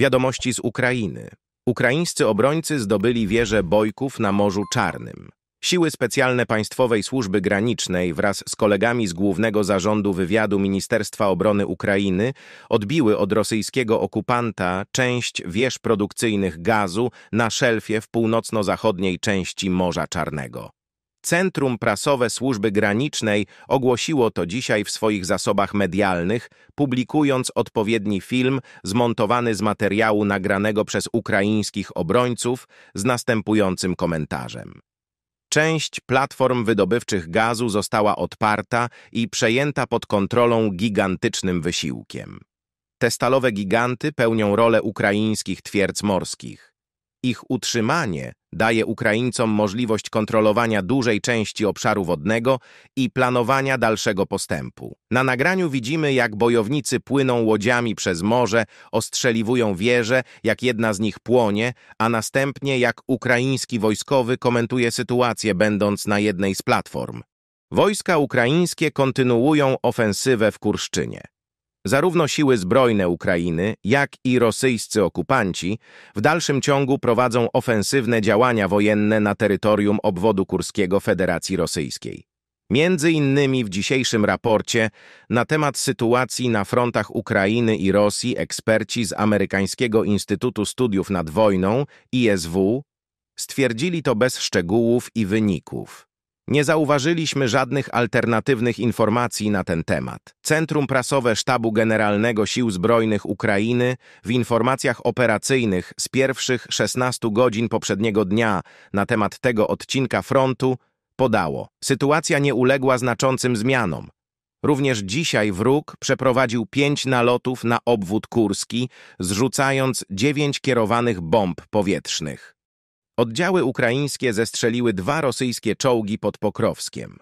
Wiadomości z Ukrainy. Ukraińscy obrońcy zdobyli wieżę Bojków na Morzu Czarnym. Siły specjalne Państwowej Służby Granicznej wraz z kolegami z Głównego Zarządu Wywiadu Ministerstwa Obrony Ukrainy odbiły od rosyjskiego okupanta część wież produkcyjnych gazu na szelfie w północno-zachodniej części Morza Czarnego. Centrum Prasowe Służby Granicznej ogłosiło to dzisiaj w swoich zasobach medialnych, publikując odpowiedni film zmontowany z materiału nagranego przez ukraińskich obrońców z następującym komentarzem. Część platform wydobywczych gazu została odparta i przejęta pod kontrolą gigantycznym wysiłkiem. Te stalowe giganty pełnią rolę ukraińskich twierdz morskich. Ich utrzymanie daje Ukraińcom możliwość kontrolowania dużej części obszaru wodnego i planowania dalszego postępu. Na nagraniu widzimy, jak bojownicy płyną łodziami przez morze, ostrzeliwują wieże, jak jedna z nich płonie, a następnie jak ukraiński wojskowy komentuje sytuację, będąc na jednej z platform. Wojska ukraińskie kontynuują ofensywę w Kurszczynie. Zarówno siły zbrojne Ukrainy, jak i rosyjscy okupanci w dalszym ciągu prowadzą ofensywne działania wojenne na terytorium obwodu kurskiego Federacji Rosyjskiej. Między innymi w dzisiejszym raporcie na temat sytuacji na frontach Ukrainy i Rosji eksperci z Amerykańskiego Instytutu Studiów nad Wojną ISW stwierdzili to bez szczegółów i wyników. Nie zauważyliśmy żadnych alternatywnych informacji na ten temat. Centrum prasowe Sztabu Generalnego Sił Zbrojnych Ukrainy w informacjach operacyjnych z pierwszych 16 godzin poprzedniego dnia na temat tego odcinka frontu podało. Sytuacja nie uległa znaczącym zmianom. Również dzisiaj wróg przeprowadził pięć nalotów na obwód kurski, zrzucając dziewięć kierowanych bomb powietrznych. Oddziały ukraińskie zestrzeliły dwa rosyjskie czołgi pod Pokrowskiem.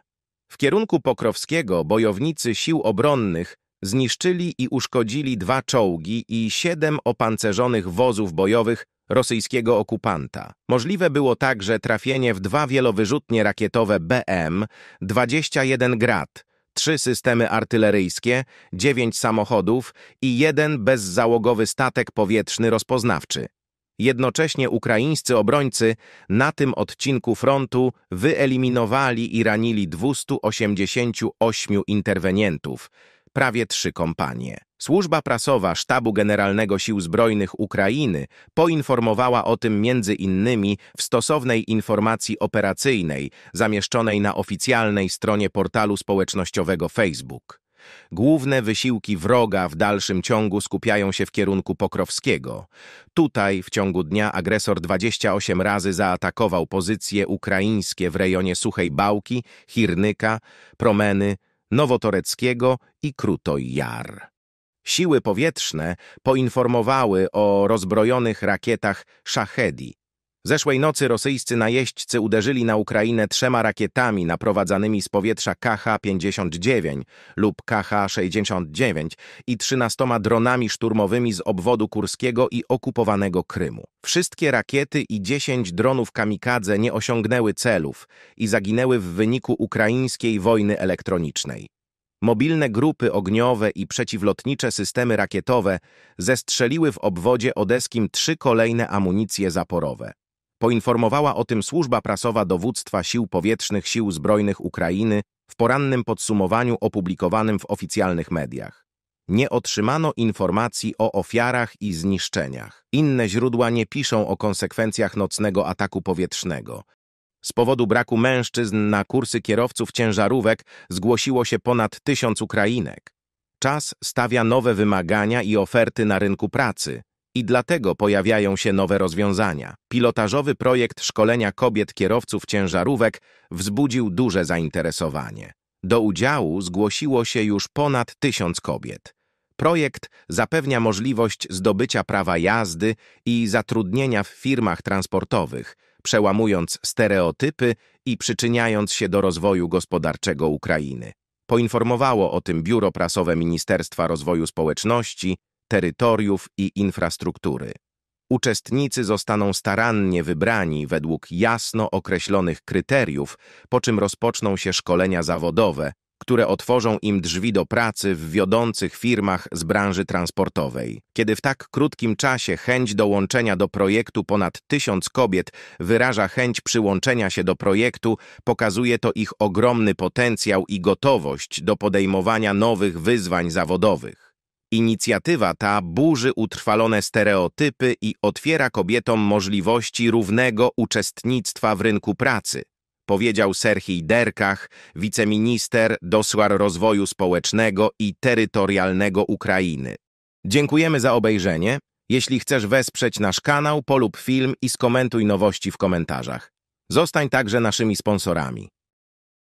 W kierunku Pokrowskiego bojownicy sił obronnych zniszczyli i uszkodzili dwa czołgi i siedem opancerzonych wozów bojowych rosyjskiego okupanta. Możliwe było także trafienie w dwa wielowyrzutnie rakietowe BM-21 Grad, trzy systemy artyleryjskie, dziewięć samochodów i jeden bezzałogowy statek powietrzny rozpoznawczy. Jednocześnie ukraińscy obrońcy na tym odcinku frontu wyeliminowali i ranili 288 interwenientów, prawie trzy kompanie. Służba prasowa Sztabu Generalnego Sił Zbrojnych Ukrainy poinformowała o tym między innymi w stosownej informacji operacyjnej zamieszczonej na oficjalnej stronie portalu społecznościowego Facebook. Główne wysiłki wroga w dalszym ciągu skupiają się w kierunku Pokrowskiego. Tutaj w ciągu dnia agresor 28 razy zaatakował pozycje ukraińskie w rejonie Suchej Bałki, Hirnyka, Promeny, Nowotoreckiego i Krutoj Jar. Siły powietrzne poinformowały o rozbrojonych rakietach Szachedi, Zeszłej nocy rosyjscy najeźdźcy uderzyli na Ukrainę trzema rakietami naprowadzanymi z powietrza KH-59 lub KH-69 i trzynastoma dronami szturmowymi z obwodu kurskiego i okupowanego Krymu. Wszystkie rakiety i dziesięć dronów kamikadze nie osiągnęły celów i zaginęły w wyniku ukraińskiej wojny elektronicznej. Mobilne grupy ogniowe i przeciwlotnicze systemy rakietowe zestrzeliły w obwodzie odeskim trzy kolejne amunicje zaporowe. Poinformowała o tym służba prasowa dowództwa Sił Powietrznych Sił Zbrojnych Ukrainy w porannym podsumowaniu opublikowanym w oficjalnych mediach. Nie otrzymano informacji o ofiarach i zniszczeniach. Inne źródła nie piszą o konsekwencjach nocnego ataku powietrznego. Z powodu braku mężczyzn na kursy kierowców ciężarówek zgłosiło się ponad tysiąc Ukrainek. Czas stawia nowe wymagania i oferty na rynku pracy i dlatego pojawiają się nowe rozwiązania. Pilotażowy projekt szkolenia kobiet kierowców ciężarówek wzbudził duże zainteresowanie. Do udziału zgłosiło się już ponad tysiąc kobiet. Projekt zapewnia możliwość zdobycia prawa jazdy i zatrudnienia w firmach transportowych, przełamując stereotypy i przyczyniając się do rozwoju gospodarczego Ukrainy. Poinformowało o tym Biuro Prasowe Ministerstwa Rozwoju Społeczności terytoriów i infrastruktury. Uczestnicy zostaną starannie wybrani według jasno określonych kryteriów, po czym rozpoczną się szkolenia zawodowe, które otworzą im drzwi do pracy w wiodących firmach z branży transportowej. Kiedy w tak krótkim czasie chęć dołączenia do projektu ponad tysiąc kobiet wyraża chęć przyłączenia się do projektu, pokazuje to ich ogromny potencjał i gotowość do podejmowania nowych wyzwań zawodowych. Inicjatywa ta burzy utrwalone stereotypy i otwiera kobietom możliwości równego uczestnictwa w rynku pracy, powiedział Serhii Derkach, wiceminister dosłar rozwoju społecznego i terytorialnego Ukrainy. Dziękujemy za obejrzenie. Jeśli chcesz wesprzeć nasz kanał, polub film i skomentuj nowości w komentarzach. Zostań także naszymi sponsorami.